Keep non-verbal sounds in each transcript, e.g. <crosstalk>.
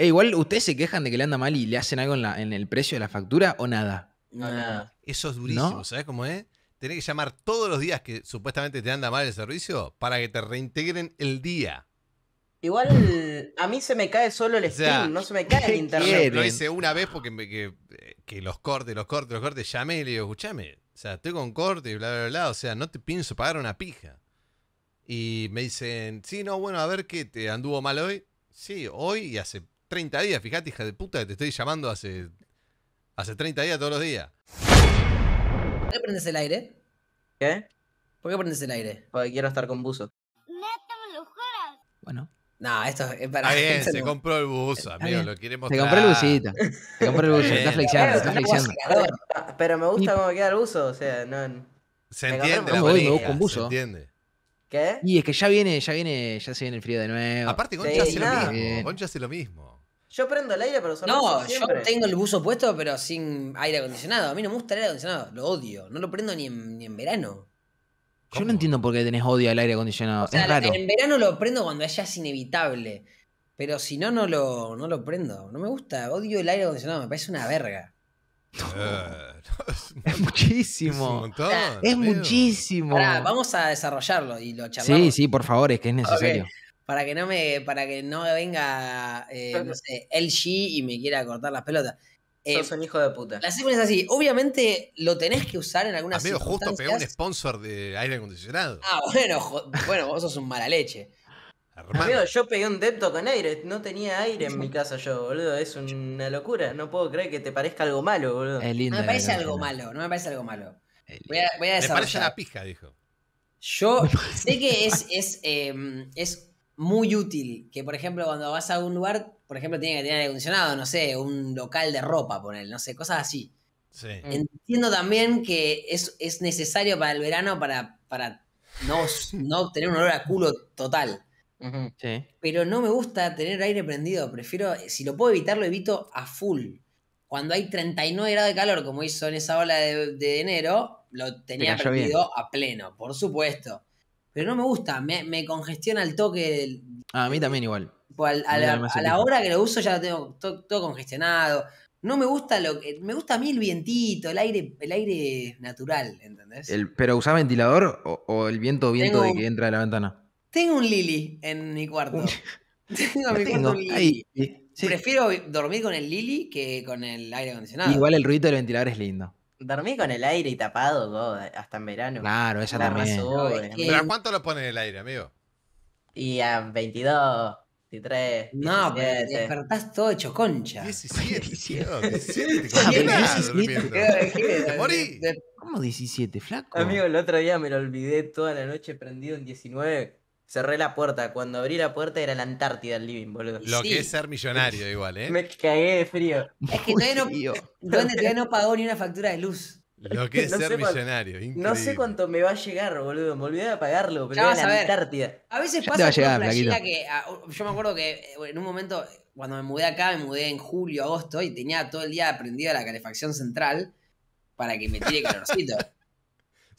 Eh, igual, ¿ustedes se quejan de que le anda mal y le hacen algo en, el precio de la factura o nada? nada. Eso es durísimo, ¿sabes cómo es? Tenés que llamar todos los días que supuestamente te anda mal el servicio para que te reintegren el día. Igual a mí se me cae solo el stream, no se me cae el internet. Lo hice una vez porque eh, que, los cortes, los cortes, los cortes, llamé y le digo, escuchame, o sea, estoy con corte y bla, bla, bla, o sea, no te pienso pagar una pija. Y me dicen, sí, no, bueno, a ver qué, te anduvo mal hoy. Sí, hoy y hace 30 días, fíjate, hija de puta, que te estoy llamando hace, hace 30 días todos los días. ¿Por qué prendes el aire? ¿Qué? ¿Por qué prendes el aire? Porque quiero estar con buzo. Neta, me lo juras. Bueno. No, esto es para. Ah, bien, se compró el buzo, amigo, lo queremos. Se compró el Buzito. Se compró el buzo, está flexionando, está flexionando. Pero me gusta cómo queda el buzo, o sea, no. Se entiende, la voy, me buzo. Se entiende. ¿Qué? Y es que ya viene, ya viene, ya se viene el frío de nuevo. Aparte, Concha hace lo mismo. Concha hace lo mismo. Yo prendo el aire, pero solo No, yo tengo el buzo puesto, pero sin aire acondicionado. A mí no me gusta el aire acondicionado, lo odio. No lo prendo ni en, verano. Yo no entiendo por qué tenés odio al aire acondicionado. En verano lo prendo cuando ya es inevitable. Pero si no, no lo, lo prendo. No me gusta. Odio el aire acondicionado. Me parece una verga. Eh, <laughs> es muchísimo. Es, ah, muchísimo. vamos a desarrollarlo y lo charlamos. Sí, sí, por favor, es que es necesario para que no me, para que no venga, eh, no <laughs> sé, LG y me quiera cortar las pelotas. Eh, sos un hijo de puta. La símbolo es así. Obviamente lo tenés que usar en algunas Amigo, justo pegó un sponsor de aire acondicionado. Ah, bueno, bueno, vos sos un mala leche. Amigo, yo pegué un depto con aire. No tenía aire en mi <laughs> casa yo, boludo. Es una locura. No puedo creer que te parezca algo malo, boludo. no me parece algo malo, no me parece algo malo. Voy a, voy a Me parece la pija, dijo. Yo <laughs> sé que es, es, em, es muy útil. Que, por ejemplo, cuando vas a algún lugar, por ejemplo, tiene que tener aire acondicionado, no sé, un local de ropa, poner, no sé, cosas así. Mm. Entiendo también que es, necesario para el verano para, para no, no tener un olor a culo total. Pero no me gusta tener aire prendido. Prefiero, si lo puedo evitar, lo evito a full. Cuando hay 39 grados de calor, como hizo en esa ola de, enero, lo tenía prendido a pleno, por supuesto. Pero no me gusta, me, congestiona el toque ah, a mí también igual. a, la, hora que lo uso ya lo tengo todo, congestionado. No me gusta lo que. Me gusta a mí el vientito, el aire, el aire natural, ¿entendés? El, ¿Pero usás ventilador o, el viento viento de que entra de la ventana? Tengo un lili en mi cuarto. <laughs> <laughs> tengo un lili. Prefiero dormir con el lili que con el aire acondicionado. Igual el ruido del ventilador es lindo dormí con el aire y tapado God, eh, hasta en verano. Claro, esa la también. Sube, no, es ¿Pero a cuánto lo pone el aire, amigo? Y a 22, 23. No, 17. pero despertás todo hecho concha. 17, 17, 17. morí? ¿Cómo 17, flaco? Amigo, el otro día me lo olvidé toda la noche prendido en 19 cerré la puerta. Cuando abrí la puerta era la Antártida el living, boludo. Lo que es ser millonario igual, ¿eh? Me cagué de frío. Es que todavía no, todavía no pagó ni una factura de luz. Lo que es ser millonario, increíble. No sé cuánto me va a llegar, boludo. Me olvidé de pagarlo, pero era la Antártida. A veces pasa a llegar, una que. Ah, yo me acuerdo que eh, en un momento, cuando me mudé acá, me mudé en julio, agosto, y tenía todo el día prendida la calefacción central para que me tire calorcito. <laughs>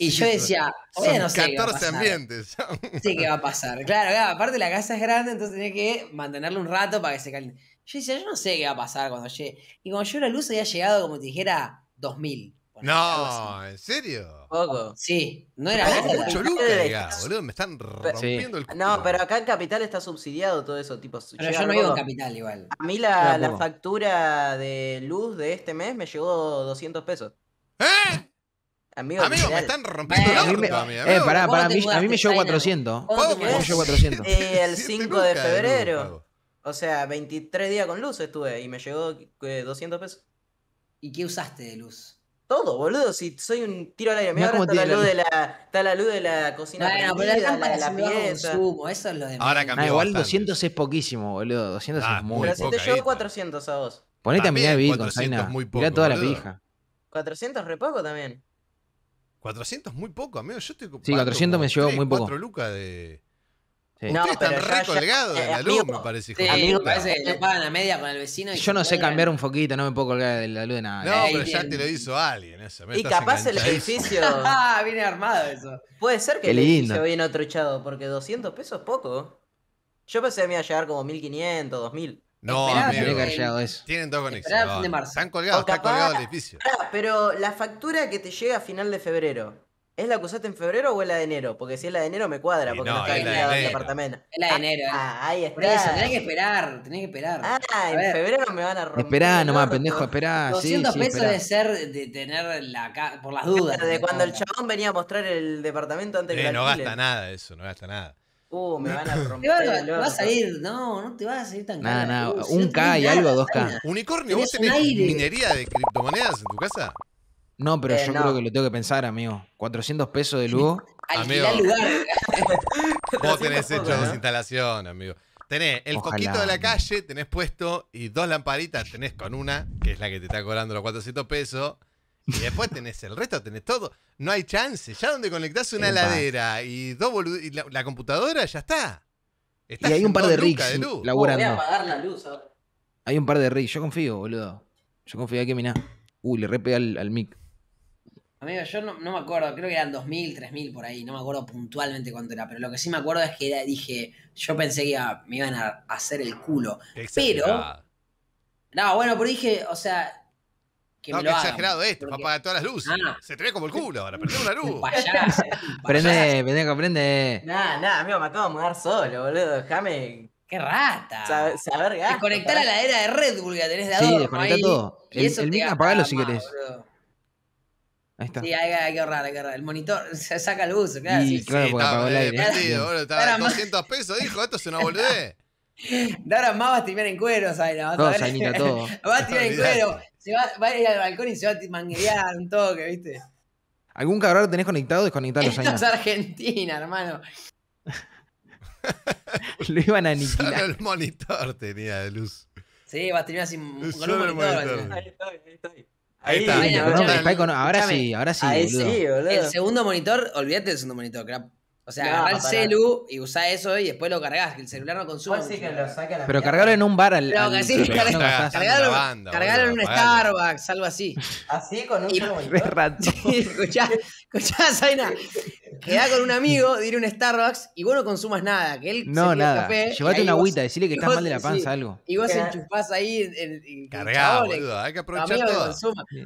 Y yo decía, oye no sé. ambientes. Sí, <laughs> que va a pasar. Claro, aparte la casa es grande, entonces tenía que mantenerlo un rato para que se caliente. Yo decía, yo no sé qué va a pasar cuando llegue. Y cuando yo la luz había llegado, como te dijera, 2000. no, ¿en serio? Poco. Sí, no era mucho me están rompiendo el No, pero acá en Capital está subsidiado todo eso, tipo. Pero yo no vivo en Capital igual. A mí la, la factura de luz de este mes me llegó 200 pesos. ¿Eh? Amigo, me están rompiendo la orto, a mí, Eh, me llevo 400. ¿Cómo me llevo 400? el 5 de febrero. O sea, 23 días con luz estuve y me llegó 200 eh, pesos. ¿Y qué usaste de luz? Todo, boludo, si soy un tiro al aire. Me ahora está la, luz de la, está la luz de la cocina. Bueno, la, pieza. Ahora cambió. Ah, igual 200 es poquísimo, boludo. 200 ah, es muy Pero si te llevo 400 a vos. Ponete a mirar el con Zaina. Mirá toda la pija. 400 repoco también. 400 es muy poco, amigo. Yo estoy Sí, 400 me llevó muy poco. 4 lucas de. Sí. Ustedes no, están colgados de eh, la luz, me parece. mí me parece que pagan la media con el vecino. yo no sé cambiar un foquito, no me puedo colgar de la luz de nada. No, pero ya te lo hizo alguien. Eso. y capaz el edificio. <laughs> ah, viene armado eso. Puede ser que el edificio viene atruchado, porque 200 pesos es poco. Yo pensé que me iba a llegar como 1500, 2000. No, amigo. Tienen dos conexiones. están colgados, está colgado el edificio. Pero la factura que te llega a final de febrero, ¿es la que usaste en febrero o es la de enero? Porque si es la de enero me cuadra, porque no, está alquilado el departamento. Es la de enero. Eh. Ah, ahí está. eso, tenés que esperar, tenés que esperar. Ah, en febrero me van a romper. Esperá nomás, pendejo, esperá. 200 pesos de ser, de tener la por las dudas. <laughs> De cuando el chabón venía a mostrar el departamento antes de la. No gasta nada eso, no gasta nada. Oh, me van a <laughs> romper. Te va, a salir, no, no te vas a salir tan caro. Nada, nada. un K y algo, dos K. Unicornio, ¿vos tenés minería de criptomonedas en tu casa? No, pero eh, yo creo que lo tengo que pensar, amigo. 400 pesos de luz. Amigo, vos <laughs> tenés hecho dos instalaciones, amigo. Tenés el coquito de la calle, tenés puesto, y dos lamparitas tenés con una, que es la que te está cobrando los 400 pesos. Y después tenés el resto, tenés todo. No hay chance. Ya donde conectás una heladera y, dos y la, computadora, ya está. y hay un par de rigs oh, la luz Hay un par de rigs. Yo confío, boludo. Yo confío. Hay que mirar. Uy, le repe al, al mic. Amigo, yo no, me acuerdo, creo que eran 2.000, 3.000 por ahí, no me acuerdo puntualmente cuánto era, pero lo que sí me acuerdo es que dije, yo pensé que me iban a hacer el culo. Pero, no, bueno, pero dije, o sea, no, me exagerado esto, porque... apagar todas las luces. se te ve como el culo ahora, prende una luz. prende, prende, comprende. prende. nada nah, amigo, me acabo a mudar solo, boludo. Déjame. ¡Qué rata! Saber, ver, gasto, Desconectar a la era de Red Bull, que tenés de adorno. Sí, desconectar todo. el, el mío apagalo si querés. Ahí está. Sí, hay, que ahorrar, hay que ahorrar. El monitor <laughs> se saca luz, claro. Y, sí, claro, sí, porque apagó el aire. boludo, estaba 200 pesos, dijo, esto es una boludez. De <laughs> ahora más va a estimar en cuero, Zaina. no a todo Va a tirar en cuero. <laughs> se va, a ir al balcón y se va a manguear un toque, ¿viste? ¿Algún cabrón tenés conectado? Desconectalo, Esto es Argentina, hermano. <laughs> Lo iban a aniquilar. Solo el monitor tenía de luz. Sí, va a tener así un monitor. Ahí estoy, ahí estoy. Ahí, está. ahora sí, ahora sí. Ahí sí, boludo. El segundo monitor, olvídate del segundo monitor, que era o sea, no, agarrá el celu y usá eso y después lo cargas, que el celular no consume. Pero cargarlo en un bar al. <laughs> cargarlo, en un Starbucks, algo así. Así con un y, <laughs> Escuchá, Zaina, quedá con un amigo diré un Starbucks y vos no consumas nada. Que él no, se nada. Café, Llevate una agüita, decirle que estás mal de la panza, algo. Y vos enchufás ahí. en, Cargado, boludo. Hay que aprovechar todo.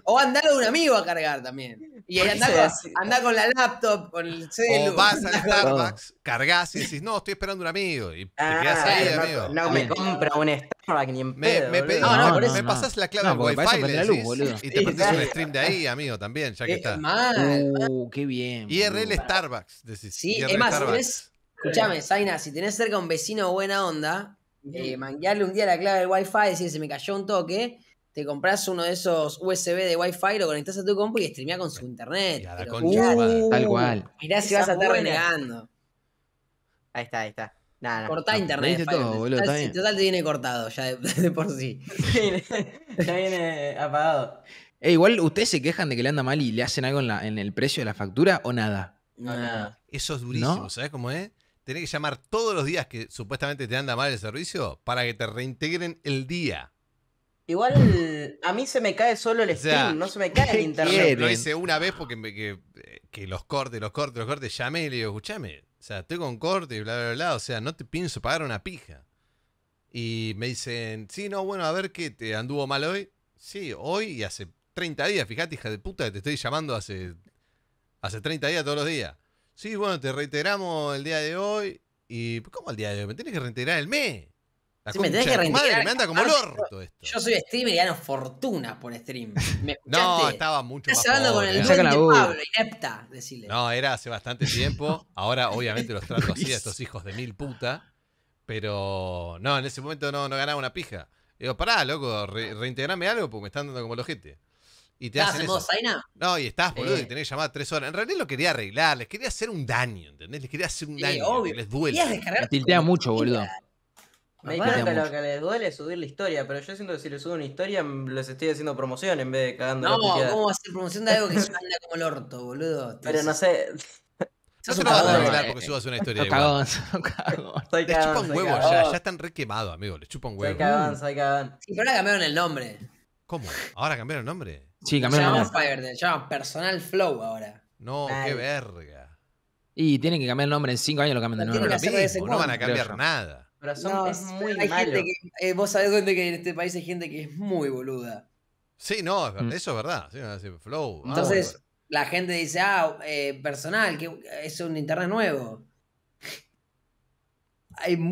o andalo con un amigo a cargar también. Y ahí andá con, andá con, la laptop, con el celu. O vas al <laughs> Starbucks, cargás y decís, no, estoy esperando un amigo. Y ah, quedás ahí, amigo. No me compra un Starbucks ni en pedo. Me, no, no, me pasás la clave En Wi-Fi y te <laughs> perdés un stream de ahí, amigo, también, ya que está. mal. Uh, qué bien. IRL Starbucks, Sí, es más, escuchame, Zaina, si tenés cerca un vecino buena onda, eh, manguearle un día la clave del Wi-Fi, decir, se me cayó un toque, te compras uno de esos USB de Wi-Fi, lo conectás a tu compu y streameás con su internet. Uh. tal cual. Mirá si vas a estar renegando. Ahí está, ahí está. Cortá ah, internet. total, te viene cortado ya de, <laughs> de por sí. <laughs> ya viene apagado. Eh, igual ustedes se quejan de que le anda mal y le hacen algo en, el precio de la factura o nada. nada. Eso es durísimo, ¿sabes cómo es? Tenés que llamar todos los días que supuestamente te anda mal el servicio para que te reintegren el día. Igual a mí se me cae solo el no se me cae el internet. Lo hice una vez porque eh, que, los cortes, los cortes, los cortes, llamé y le digo, escuchame, o sea, estoy con corte y bla, bla, bla, o sea, no te pienso pagar una pija. Y me dicen, sí, no, bueno, a ver qué, te anduvo mal hoy. Sí, hoy y hace 30 días, fíjate, hija de puta, que te estoy llamando hace, hace 30 días todos los días. Sí, bueno, te reiteramos el día de hoy. ¿Y cómo el día de hoy? Me tienes que reintegrar el mes. sí, me tienes que reintegrar. Madre, me anda como el orto esto. Yo soy streamer y gano fortuna por stream. <laughs> no, estaba mucho más hablando con el Pablo, inepta, decirle. No, era hace bastante tiempo. Ahora, obviamente, los trato así a estos hijos de mil puta. Pero no, en ese momento no, ganaba una pija. Digo, pará, loco, reintegrame algo porque me están dando como los ojete. Y te hacen en modo No, y estás, boludo, y tenés que tres horas. En realidad lo quería arreglar, les quería hacer un daño, ¿entendés? Les quería hacer un daño, obvio. les duele. Me tiltea mucho, boludo. Me que lo que les duele es subir la historia, pero yo siento que si les subo una historia, les estoy haciendo promoción en vez de cagando. No, ¿cómo va a hacer promoción de algo que suena como el orto, boludo? Pero no sé. No se lo vas arreglar porque subas una historia. Cagón, cagón. Les chupan huevos ya, ya están re quemados, amigo. Les chupan huevos huevo. Sí, pero ahora cambiaron el nombre. ¿Cómo? ¿Ahora cambiaron el nombre? Sí, cambiamos. Se llama se Personal Flow ahora. No, qué verga. Y tienen que cambiar el nombre en cinco años, lo cambian de nuevo. no van a cambiar nada. Pero son, es muy hay Gente que, eh, vos sabés dónde que en este país hay gente que es muy boluda. Sí, no, mm. eso es verdad. flow. Ah, Entonces, la gente dice, ah, eh, personal, que es un internet nuevo.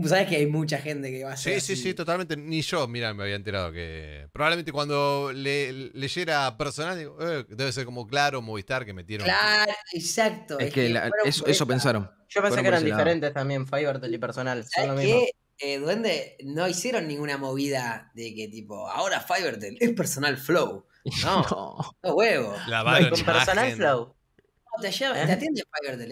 Sabes que hay mucha gente que va a ser. Sí, sí, sí, totalmente. Ni yo, mira, me había enterado que. Probablemente cuando le, leyera personal, digo, eh, debe ser como claro, Movistar que metieron. Claro, exacto. Es, que, eso, pensaron. Yo pensé que eran diferentes también, Fiverr y personal lo eh, Duende, no hicieron ninguna movida de que tipo, ahora Fivertel es personal flow. <laughs> No, no, huevo. La con personal flow te, te ¿Eh? atiende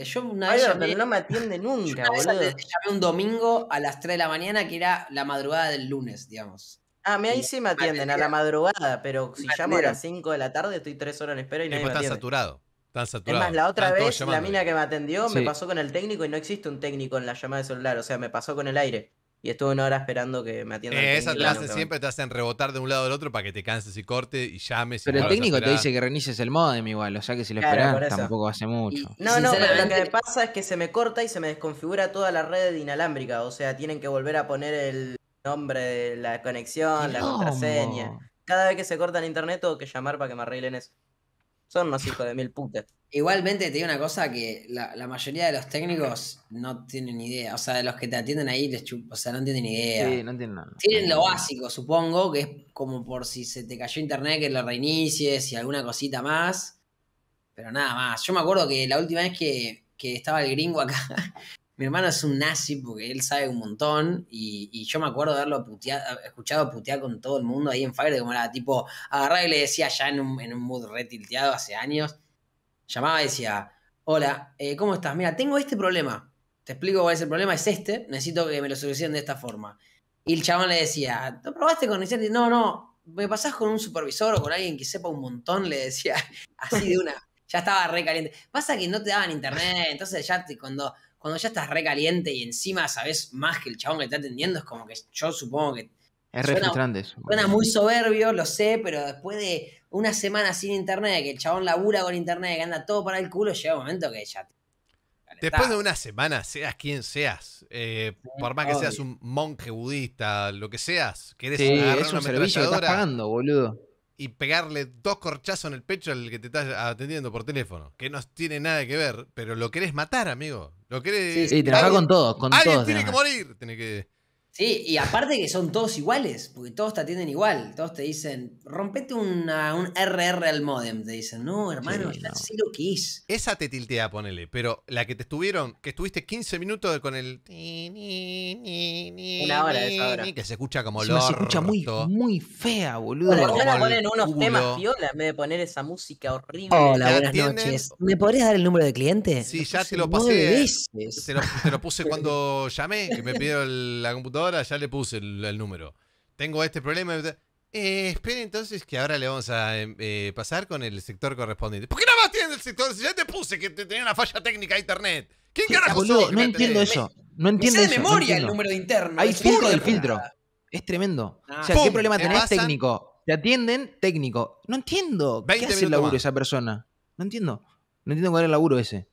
Yo una no me atiende nunca, yo una llamé un domingo a las 3 de la mañana, que era la madrugada del lunes, digamos. Ah, a ahí sí me atienden, a la madrugada, pero si llamo a las 5 de la tarde estoy 3 horas en espera y no me atiende. saturado. está saturado. Es más, la otra vez, la mina que me atendió me pasó con el técnico y no existe un técnico en la llamada de celular, o sea, me pasó con el aire y estuve una hora esperando que me atiendan. Esa esas clases siempre te hacen rebotar de un lado al otro para que te canses y corte y llames. Pero el técnico te dice que reinicies el modem igual, o sea que si lo esperas tampoco hace mucho. no, no, pero lo que pasa es que se me corta y se me desconfigura toda la red inalámbrica, o sea, tienen que volver a poner el nombre de la conexión, la contraseña. Cada vez que se corta el internet tengo que llamar para que me arreglen eso. Son unos hijos de mil putas. Igualmente te digo una cosa que la, mayoría de los técnicos no tienen idea. O sea, de los que te atienden ahí les no tienen idea. Sí, no tienen nada. Tienen lo básico, supongo, que es como por si se te cayó internet que lo reinicies y alguna cosita más. Pero nada más. Yo me acuerdo que la última vez que, que estaba el gringo acá, <laughs> Mi hermano es un nazi porque él sabe un montón y, yo me acuerdo de haberlo puteado, escuchado putear con todo el mundo ahí en Fire, como era tipo, agarraba y le decía ya en un, en un mood retilteado hace años, llamaba y decía, hola, eh, ¿cómo estás? Mira, tengo este problema, te explico cuál es el problema, es este, necesito que me lo solucionen de esta forma. Y el chabón le decía, tú probaste con el No, no, me pasás con un supervisor o con alguien que sepa un montón, le decía, <laughs> así de una. ya estaba re caliente. Pasa que no te daban internet, entonces ya cuando cuando ya estás recaliente y encima sabes más que el chabón que te está atendiendo, es como que yo supongo que. Es eso. Suena muy soberbio, lo sé, pero después de una semana sin internet, que el chabón labura con internet, que anda todo para el culo, llega un momento que ya. Después de una semana, seas quien seas, eh, por más que seas un monje budista, lo que seas, querés eres una que boludo y pegarle dos corchazos en el pecho al que te está atendiendo por teléfono, que no tiene nada que ver, pero lo querés matar, amigo. Lo querés. Sí, sí trabajar con todos, con alguien Tiene que morir. Tiene que. Sí, y aparte que son todos iguales, porque todos te atienden igual. Todos te dicen, rompete un RR al modem. Te dicen, no, hermano, sí, sé lo que es. Esa te tiltea, ponele, pero la que te estuvieron, que estuviste 15 minutos con el. Una hora de esa hora. Que se escucha como lo. Se escucha muy, muy fea, boludo. ahora ponen unos temas en vez de poner esa música horrible. Hola, buenas noches. ¿Me podrías dar el número de cliente? Sí, ya te lo pasé. Te lo, puse cuando llamé, que me pidió la computadora <laughs> Ahora ya le puse el, número. Tengo este problema. Eh, Espera entonces que ahora le vamos a eh, eh, pasar con el sector correspondiente. ¿Por qué nada más tienen el sector? ya te puse que tenía una falla técnica de internet. ¿Quién carajo No entiendo eso. No entiendo eso. de memoria el número de interno. Hay filtro del filtro. Es tremendo. Ah. o sea, ¿qué problema tenés técnico? Te atienden técnico. No entiendo. ¿Qué hace el laburo esa persona? No entiendo. No entiendo cuál es el laburo ese.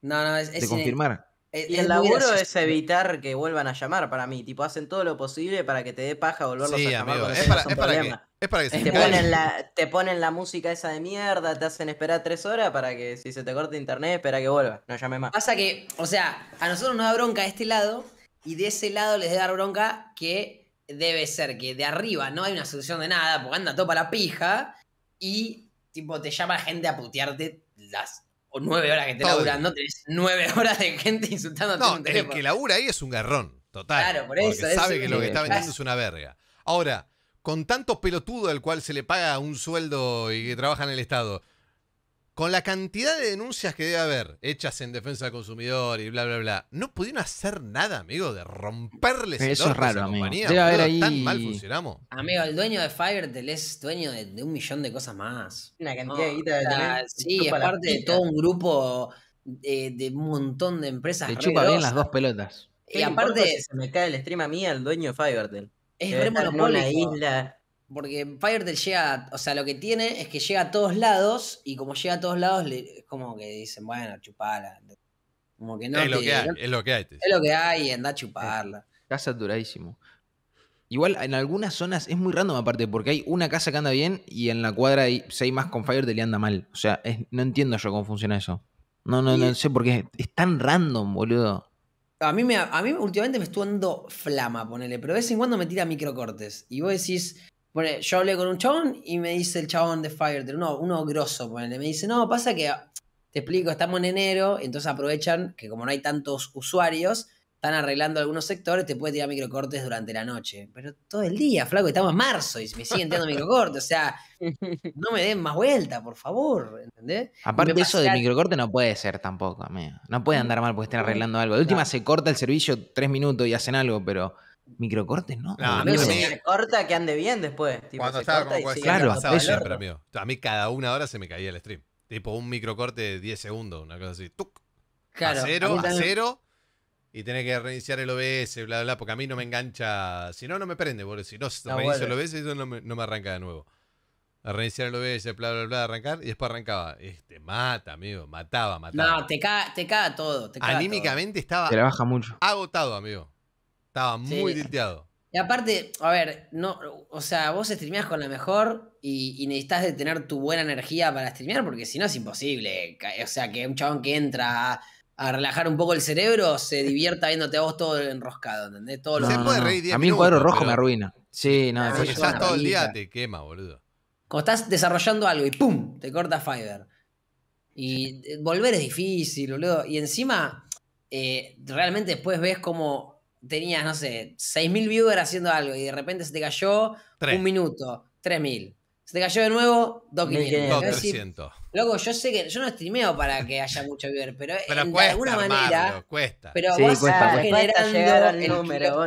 No, no, es. De confirmar y el laburo es evitar que vuelvan a llamar para mí. Tipo, hacen todo lo posible para que te dé paja volverlos a llamar. Amigo, es, para, es, para que, para, se te ponen, la, te ponen la música esa de mierda, te hacen esperar tres horas para que si se te corta internet, espera que vuelva. No llame más. Pasa que, o sea, a nosotros nos da bronca de este lado y de ese lado les da bronca que debe ser que de arriba no hay una solución de nada porque anda todo para la pija y tipo te llama gente a putearte las o nueve horas que esté laburando, tenés nueve <laughs> horas de gente insultándote. No, todo el que labura ahí es un garrón, total. Claro, por eso. Porque sabe que lo que está vendiendo es una verga. Ahora, con tanto pelotudo al cual se le paga un sueldo y que trabaja en el Estado, con la cantidad de denuncias que debe haber hechas en defensa del consumidor y bla, bla, bla, no pudieron hacer nada, amigo, de romperles Eso es raro, esa amigo. compañía. Tan mal funcionamos. Amigo, el dueño de Fivertel es dueño de, un millón de cosas más. Una cantidad de sí, es de todo un grupo eh, de, un montón de empresas. Le chupa bien las dos pelotas. Y aparte, se me cae el stream a mí al dueño de Fivertel. es el la isla porque Firetel llega, o sea, lo que tiene es que llega a todos lados y como llega a todos lados, es como que dicen, bueno, chupala. Como que no. Es lo que hay, es lo que hay. Es lo que hay, anda a chuparla. Casa duradísimo. Igual en algunas zonas es muy random aparte, porque hay una casa que anda bien y en la cuadra hay seis más con Firetel y anda mal. O sea, es, no entiendo yo cómo funciona eso. No, no, no sé por qué. Es, tan random, boludo. A mí, me, a mí últimamente me estuvo dando flama, ponele, pero de vez en cuando me tira microcortes. Y vos decís, yo hablé con un chabón y me dice el chabón de Fire, uno, uno grosso, ponele. Me dice, no, pasa que, te explico, estamos en enero, entonces aprovechan que como no hay tantos usuarios, están arreglando algunos sectores, te puede tirar microcortes durante la noche. Pero todo el día, flaco, estamos en marzo y me siguen tirando microcortes. O sea, <laughs> no me den más vuelta, por favor. ¿Entendés? Aparte, eso de microcorte no puede ser tampoco, amigo. No puede andar mal porque estén arreglando algo. De última se corta el servicio tres minutos y hacen algo, pero microcortes, ¿no? No, a corta que ande bien después. estaba claro, A mí cada una hora se me caía el stream. Tipo un microcorte de 10 segundos, una cosa así. ¡Tuc! a cero, a, cero. Y tenés que reiniciar el OBS, bla, bla, bla, porque a mí no me engancha. Si no, no me prende, porque si no, no reinicio el OBS, eso no me, arranca de nuevo. A reiniciar el OBS, bla, bla, bla, arrancar. Y después arrancaba. Este, mata, amigo. Mataba, mataba. No, te caga, te todo. Anímicamente estaba. Te mucho. Agotado, amigo. Estaba muy sí. Y aparte, a ver, no, o sea, vos streameás con la mejor y, necesitas de tener tu buena energía para streamear, porque si no es imposible. O sea, que un chabón que entra a, relajar un poco el cerebro se divierta viéndote a vos todo enroscado, ¿entendés? Todo A mí un cuadro rojo me arruina. Sí, no, después ah, estás todo el día te quema, boludo. Cuando estás desarrollando algo y ¡pum! te corta fiber Y eh, volver es difícil, boludo. Y encima, eh, realmente después ves cómo tenías, no sé, 6.000 viewers haciendo algo y de repente se te cayó un minuto, 3.000. Se te cayó de nuevo, 2.500. Loco, yo sé que yo no streameo para que haya mucho viewer, pero, de alguna manera. Cuesta. Pero sí, vas cuesta, generando cuesta el, número,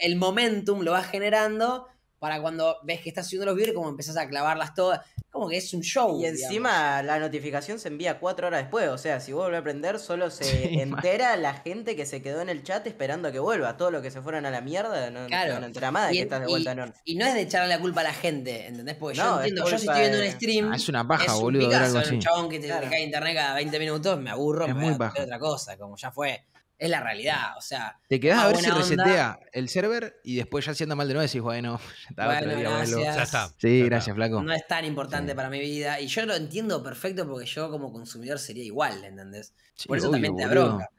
el momentum lo vas generando para cuando ves que estás haciendo los videos, como empezás a clavarlas todas. Como que es un show. Y encima la notificación se envía cuatro horas después. O sea, si vuelve a aprender, solo se <laughs> entera la gente que se quedó en el chat esperando que vuelva. Todos los que se fueron a la mierda no, claro. no entera más de que estás de vuelta. Y, no. y no es de echarle la culpa a la gente, ¿entendés? Porque yo entiendo, yo si estoy viendo un stream. Ah, es una paja, boludo. Si algo así. un chabón que te, cae internet cada 20 minutos, me aburro, es muy voy otra cosa, como ya fue. Es la realidad, o sea. Te quedas a ver si resetea el server y después ya siendo mal de nuevo decís, bueno, <laughs> ya está, bueno, gracias. Sí, gracias, flaco. No es tan importante para mi vida. Y yo lo entiendo perfecto porque yo como consumidor sería igual, ¿entendés? Por eso también te abroga.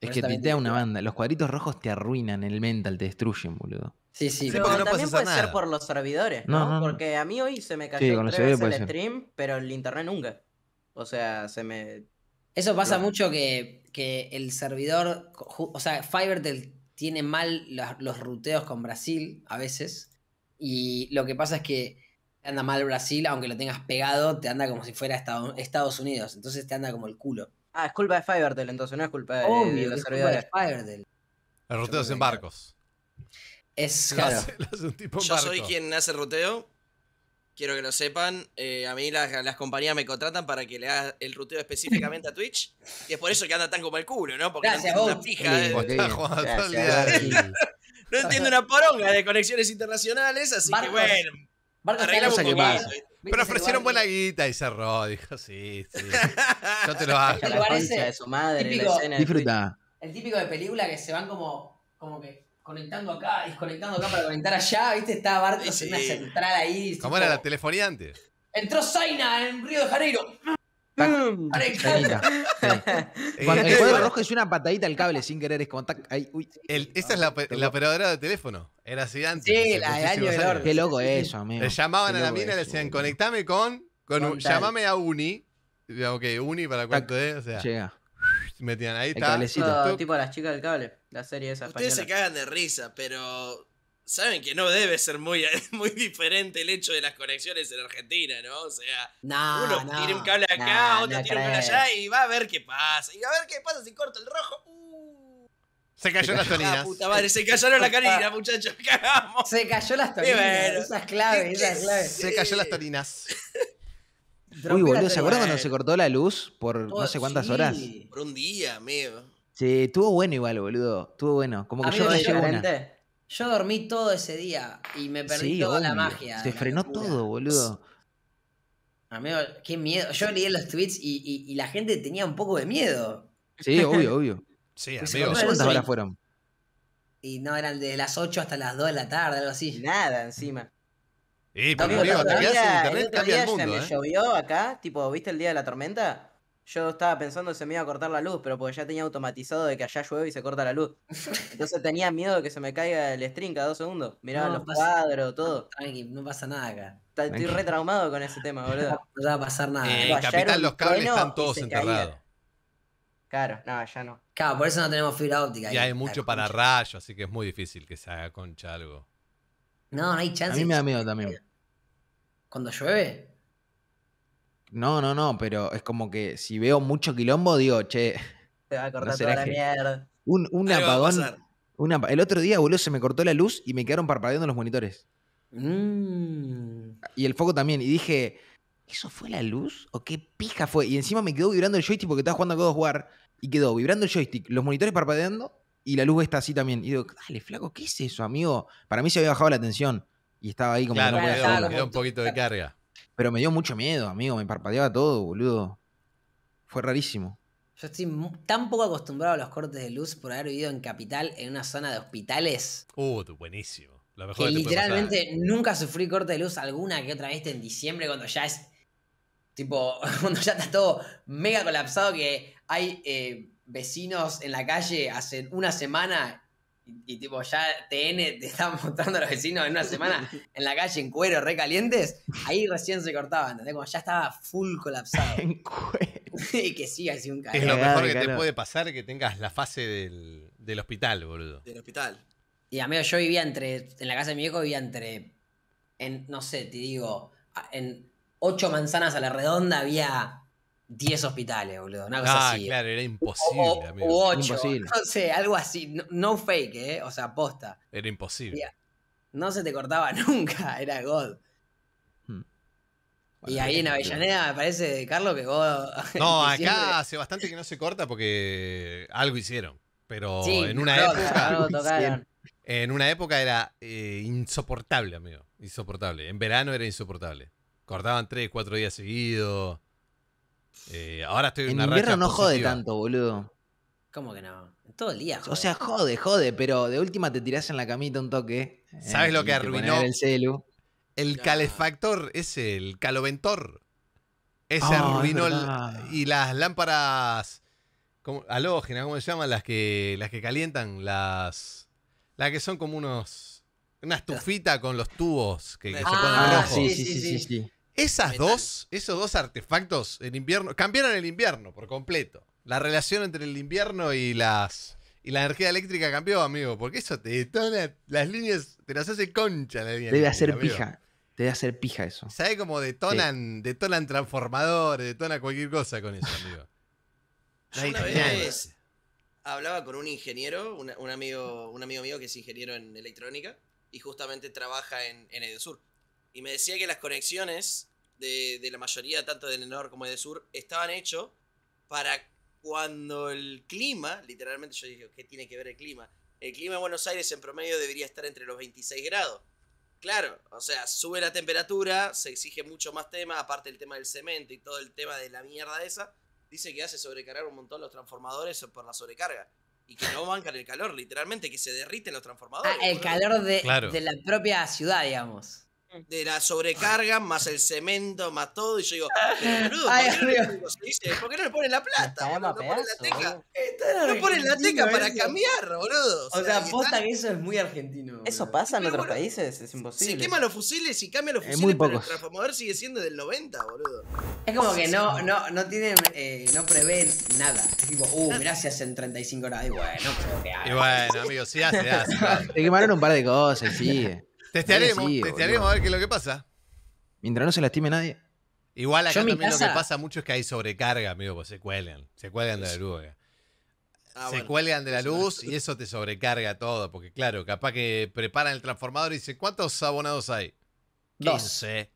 Es que te una banda. Los cuadritos rojos te arruinan el mental, te destruyen, boludo. Sí, sí, pero, también puede ser por los servidores, ¿no? No, Porque a mí hoy se me cayó veces el stream, pero el internet nunca. O sea, se me eso pasa mucho que, el servidor, o sea, Fivertel tiene mal los, ruteos con Brasil a veces. Y lo que pasa es que anda mal Brasil, aunque lo tengas pegado, te anda como si fuera Estados, Unidos. Entonces te anda como el culo. Ah, es culpa de Fivertel, entonces no es culpa de, los servidores. de El ruteo en barcos. Es claro. <laughs> Yo soy quien hace ruteo quiero que lo sepan, eh, a mí las, compañías me contratan para que le haga el ruteo específicamente a Twitch. Y es por eso que anda tan como el culo, ¿no? Porque no entiendo una no entiendo una poronga de conexiones internacionales, así que bueno. arreglamos un poquito. Pero ofrecieron buena guita y cerró. Dijo, sí, sí. <laughs> Yo te lo hago. La El típico de película que se van como, como que conectando acá, desconectando acá para conectar allá, ¿viste? Estaba Bartos en una central ahí. ¿Cómo era la telefonía antes? Entró Zaina en Río de Janeiro. Mm. Cuando eh, el juego rojo es una patadita al cable sin querer, es como esa es la, operadora de teléfono. Era así antes. Sí, la de año peor. Qué loco eso, amigo. Le llamaban a la mina y le decían, conectame con. con, llamame a Uni. Ok, Uni para cuánto es. O sea. Llega metían ahí. tal cablecito. tipo a las chicas del cable, la serie esa. Ustedes se cagan de risa, pero saben que no debe ser muy, <laughs> muy diferente el hecho de las conexiones en Argentina, ¿no? O sea, uno tiene tira un cable acá, otro tira un cable allá y va a ver qué pasa. Y va a ver qué pasa si corta el rojo. Uh. Se cayó las <laughs> ah, toninas. Ah, puta madre, se cayó la caninas, muchachos, <laughs> cagamos. Se cayó las toninas, esas claves, esas claves. Se cayó las toninas. Uy, boludo, ¿se acuerdan cuando se cortó la luz por oh, no sé cuántas horas? Por un día, amigo. Sí, estuvo bueno igual, boludo. Estuvo bueno. Como que yo Yo dormí todo ese día y me perdí toda la magia. Se frenó todo, boludo. Amigo, qué miedo. Yo leí los tweets y, la gente tenía un poco de miedo. Sí, obvio, obvio. <laughs> Sí, pues, ¿Cuántas horas fueron? Y no, eran de las 8 hasta las 2 de la tarde, algo así. Nada, encima y pero no, se te internet, cambia Me ¿eh? llovió acá, tipo, ¿viste el día de la tormenta? Yo estaba pensando que se me iba a cortar la luz, pero porque ya tenía automatizado de que allá llueve y se corta la luz. Entonces tenía miedo de que se me caiga el string cada dos segundos. Miraba los cuadros, todo. no pasa nada acá. estoy re traumado con ese tema, boludo. <laughs> No va a pasar nada. Eh, los cables están todos enterrados. Claro, no, ya no. Claro, por eso no tenemos fibra óptica. Y hay, mucho para rayo, así que es muy difícil que se haga concha algo. No, no hay chance. A mí me da miedo también. ¿Cuando llueve? No, no, no, pero es como que si veo mucho quilombo, digo, che. Te va a cortar la mierda. Un, un apagón. Una, el otro día, boludo, se me cortó la luz y me quedaron parpadeando los monitores. Mm. Y el foco también. Y dije, ¿eso fue la luz? ¿O qué pija fue? Y encima me quedó vibrando el joystick porque estaba jugando a God of War. Y quedó vibrando el joystick, los monitores parpadeando y la luz está así también. Y digo, dale, flaco, ¿qué es eso, amigo? Para mí se había bajado la tensión y estaba ahí como. Claro, que no un poquito de carga. Pero me dio mucho miedo, amigo. Me parpadeaba todo, boludo. Fue rarísimo. Yo estoy tan poco acostumbrado a los cortes de luz por haber vivido en Capital, en una zona de hospitales. Uh, buenísimo. que, literalmente nunca sufrí corte de luz alguna que otra vez en diciembre cuando ya es tipo, <laughs> cuando ya está todo mega colapsado que hay eh, vecinos en la calle hace una semana y, tipo ya TN te estaban <laughs> mostrando a los vecinos en una semana en la calle en cuero recalientes, ahí recién se cortaban, ¿entendés? Como ya estaba full colapsado. <laughs> <laughs> y que siga así un Es lo mejor que te puede pasar que tengas la fase del, hospital, boludo. Del hospital. Y amigo, yo vivía entre, en la casa de mi viejo vivía entre, en, no sé, te digo, en ocho manzanas a la redonda había 10 hospitales, boludo. Una cosa ah, claro, era imposible, amigo. 8, no sé, algo así. No, fake, ¿eh? O sea, posta. Era imposible. no se te cortaba <laughs> nunca, era God. Hmm. y ahí en Avellaneda me parece, Carlos, que God. <laughs> No, acá hace bastante que no se corta porque algo hicieron. Pero en una época. <laughs> en una época era eh, insoportable, amigo. Insoportable. En verano era insoportable. Cortaban 3, 4 días seguidos. Eh, ahora estoy en, una invierno no jode tanto, boludo. ¿Cómo que no? Todo el día. O sea, jode, jode, pero de última te tirás en la camita un toque. Eh, ¿Sabes lo que arruinó? El, celu. el calefactor, ese, el caloventor. Ese ah, arruinó. y las lámparas como, halógenas, ¿cómo se llaman? Las que, las que calientan, las. Las que son como unos. Una estufita con los tubos que, se ah, ponen rojos. Sí, sí, sí, sí. sí. Esas dos, esos dos artefactos en invierno, cambiaron el invierno por completo. La relación entre el invierno y las y la energía eléctrica cambió, amigo, porque eso te detona las líneas, te las hace concha la Debe hacer pija. Te Debe hacer pija eso. ¿Sabes cómo detonan, detonan transformadores, detonan cualquier cosa con eso, amigo? <laughs> hablaba con un ingeniero, un, amigo, un amigo mío que es ingeniero en electrónica y justamente trabaja en, el Sur y me decía que las conexiones de, la mayoría, tanto del norte como del sur, estaban hechos para cuando el clima, literalmente yo dije, ¿qué tiene que ver el clima? El clima de Buenos Aires en promedio debería estar entre los 26 grados. Claro, o sea, sube la temperatura, se exige mucho más tema, aparte el tema del cemento y todo el tema de la mierda esa, dice que hace sobrecargar un montón los transformadores por la sobrecarga. Y que no <laughs> bancan el calor, literalmente, que se derriten los transformadores. Ah, el calor de, de la propia ciudad, digamos de la sobrecarga, más el cemento, más todo. Y yo digo, <laughs> boludo, ¿por, qué no le ponen la plata? No, no ponen la teca. No ponen la teca para cambiar, boludo. O sea, posta que eso es muy argentino. Eso pasa en otros países, es imposible. Se queman los fusiles y cambia los eh, fusiles, pero el transformador sigue siendo del 90, boludo. Es como que no, no, no tienen, eh, no prevén nada. Es tipo, uh, gracias en 35 horas. Y bueno, creo que Y bueno, amigo, sí hace, hace. Se <laughs> quemaron un par de cosas, sí. Testearemos, a ver qué es lo que pasa. Mientras no se lastime nadie. Igual acá también lo que pasa mucho es que hay sobrecarga, amigo, pues se cuelgan. Se cuelgan de la luz. Ah, se cuelgan de la luz y eso te sobrecarga todo, porque claro, capaz que preparan el transformador y dicen, ¿cuántos abonados hay? 15.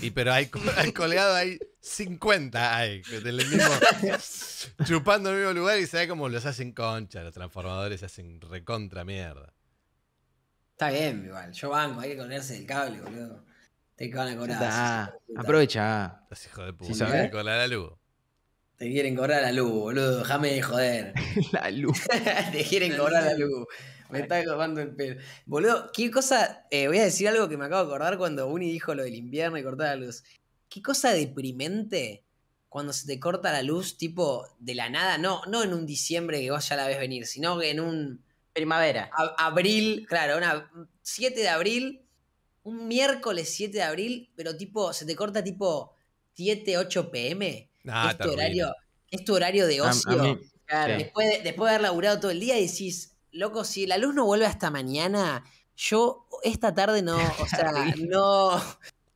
Y pero hay, colgados, <laughs> colgado hay 50 hay, del <laughs> chupando el mismo lugar y se ve como los hacen concha, los transformadores se hacen recontra mierda. Está bien, igual. Yo banco, hay que ponerse del cable, boludo. Te van a cobrar. aprovecha. Estás hijo de puta. Si ¿eh? la luz. Te quieren cobrar la luz, boludo. Déjame joder. <laughs> la luz. <laughs> Te quieren cobrar la luz. Me está robando el pelo. Boludo, qué cosa. Eh, voy a decir algo que me acabo de acordar cuando Uni dijo lo del invierno y cortar la luz. Qué cosa deprimente cuando se te corta la luz, tipo de la nada. No, no en un diciembre que vos ya la ves venir, sino que en un Primavera. abril, claro, 7 de abril, un miércoles 7 de abril, pero tipo, se te corta tipo 7, 8 pm. Ah, es, tu horario, es horario de ocio. después, de, haber laburado todo el día decís, loco, si la luz no vuelve hasta mañana, yo esta tarde no, o sea, <laughs> no...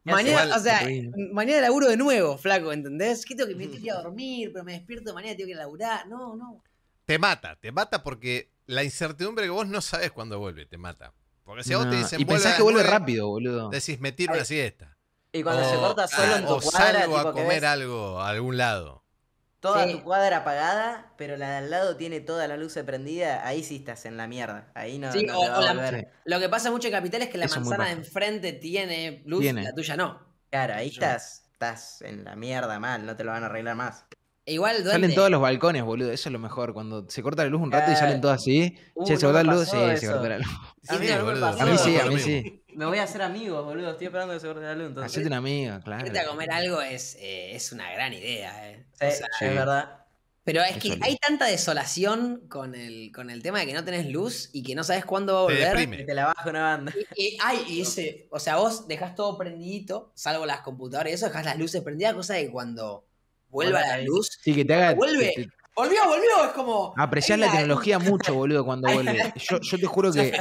Mañana, o sea, mañana laburo de nuevo, flaco, ¿entendés? Quito que me mm. a dormir, pero me despierto mañana tengo que laburar. No, no. Te mata, te mata porque la incertidumbre que vos no sabes cuándo vuelve te mata. Porque si vos te dicen. Y pensás que vuelve rápido, boludo. Decís, me tiro Ay. una siesta. Y cuando se corta solo en tu o Salgo a comer algo a algún lado. Toda tu cuadra apagada, pero la de al lado tiene toda la luz prendida. Ahí sí estás en la mierda. Ahí no. Lo que pasa mucho en Capital es que la manzana de enfrente tiene luz y la tuya no. Claro, ahí estás, estás en la mierda mal. No te lo van a arreglar más. Igual Salen todos los balcones, boludo. Eso es lo mejor. Cuando se corta la luz un rato y salen todos así. Uh, che, se corta la luz. Sí, se corta la luz. a, mí sí, a mí sí. Me voy a hacer amigo, boludo. Estoy esperando que se corte la luz. Entonces. Hacete un amigo, claro. Irte a comer algo es, eh, es una gran idea, eh. Sí, es verdad. Pero es que hay tanta desolación con el, con el tema de que no tenés luz y que no sabes cuándo va a volver. Te, que te la bajo una banda. <laughs> Y, o sea, vos dejás todo prendidito, salvo las computadoras y eso, dejás las luces prendidas, cosa de que cuando vuelva la luz. Sí, que te haga. Vuelve. Volvió, volvió, es como. Apreciás la tecnología mucho, boludo, cuando vuelve. Yo, te juro que.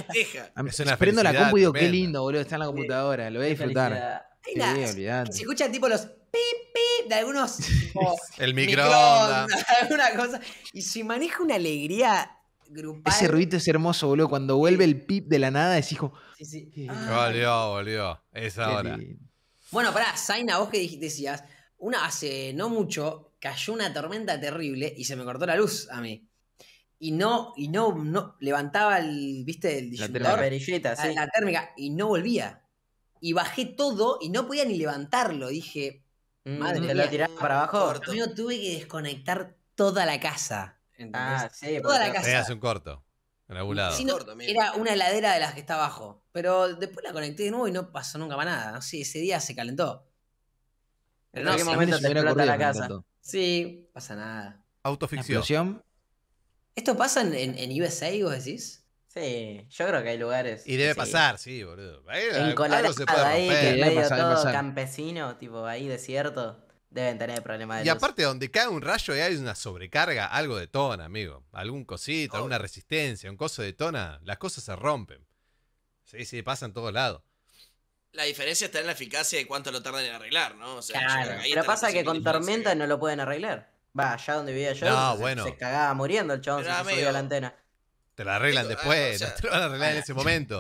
Es una prendo la compu y digo, qué lindo, boludo, está en la computadora, lo voy a disfrutar. se escuchan tipo los pip, pip de algunos. Tipo, <laughs> el microondas. <laughs> alguna cosa. Y se maneja una alegría Grupal. Ese ruido es hermoso, boludo. Cuando vuelve el pip de la nada, es hijo. Sí, sí. Ah. Volvió, volvió. Es ahora. Bueno, pará, Zaina, vos que decías, una, hace no mucho cayó una tormenta terrible y se me cortó la luz a mí. Y no, y no, no levantaba el, viste, el la, la térmica, y no volvía. Y bajé todo y no podía ni levantarlo. Dije, mm, madre ¿Te lo para abajo? Yo tuve que desconectar toda la casa. Ah, sí, toda la casa. un corto. En algún lado. era una heladera de las que está abajo. Pero después la conecté de nuevo y no pasó nunca más nada. Sí, ese día se calentó. En no, momento te explota la casa. Sí, pasa nada. Autoficción. ¿Esto pasa en, en, USA, vos decís? Sí, yo creo que hay lugares. Y debe pasar, sí, boludo. en Colorado, ahí, en medio todo campesino, tipo ahí desierto, deben tener problemas de Y aparte, donde cae un rayo y hay una sobrecarga, algo de tona, amigo. Algún cosito, alguna resistencia, un coso de tona, las cosas se rompen. Sí, sí, pasa en todos lados. La diferencia está en la eficacia y cuánto lo tardan en arreglar, ¿no? O claro. pero pasa que con Tormenta no lo pueden arreglar. Va, allá donde vivía yo, se, bueno. cagaba muriendo el chabón, se, la antena. Te la arreglan ah, después, no te lo van a arreglar en ah, ese momento.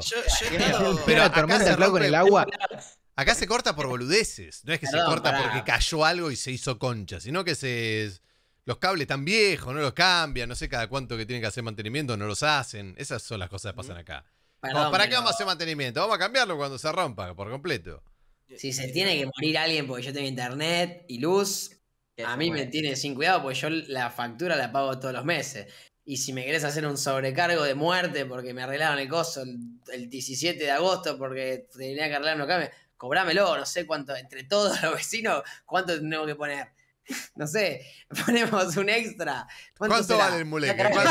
pero Tormenta se con el agua. <laughs> Acá se corta por boludeces. No es que se corta porque cayó algo y se hizo concha, sino que Los cables están viejos, no los cambian, no sé cada cuánto que tienen que hacer mantenimiento, no los hacen. Esas son las cosas que pasan acá. ¿Para qué vamos a hacer mantenimiento? Vamos a cambiarlo cuando se rompa por completo. Si se tiene que morir alguien porque yo tengo internet y luz, a mí me tiene sin cuidado porque yo la factura la pago todos los meses. Y si me querés hacer un sobrecargo de muerte porque me arreglaron el coso el, 17 de agosto porque tenía que arreglar unos cambios, cobrámelo, no sé cuánto, entre todos los vecinos, cuánto tengo que poner. <laughs> no sé, <laughs> ponemos un extra. ¿Cuánto, vale el muleque? ¿Cuánto,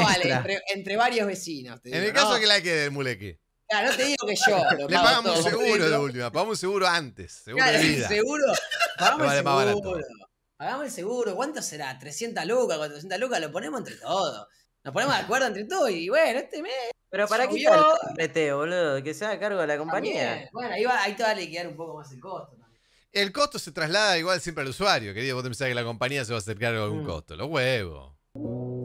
vale? Entre, varios, vecinos. en el caso que la quede el muleque. Claro, no te digo que yo. <laughs> Le pagamos seguro de última, pagamos un seguro antes. Seguro de vida. Pagamos el seguro. el seguro. ¿Cuánto será? ¿300 lucas? ¿400 lucas? Lo ponemos entre todos. Nos ponemos de acuerdo entre todos y bueno, este mes. Pero para qué el boludo, que sea a cargo de la compañía. Bueno, ahí, va, ahí te va a liquidar un poco más el costo. El costo se traslada igual siempre al usuario, querido. Vos te pensás que la compañía se va a acercar a algún mm. costo. Los huevos.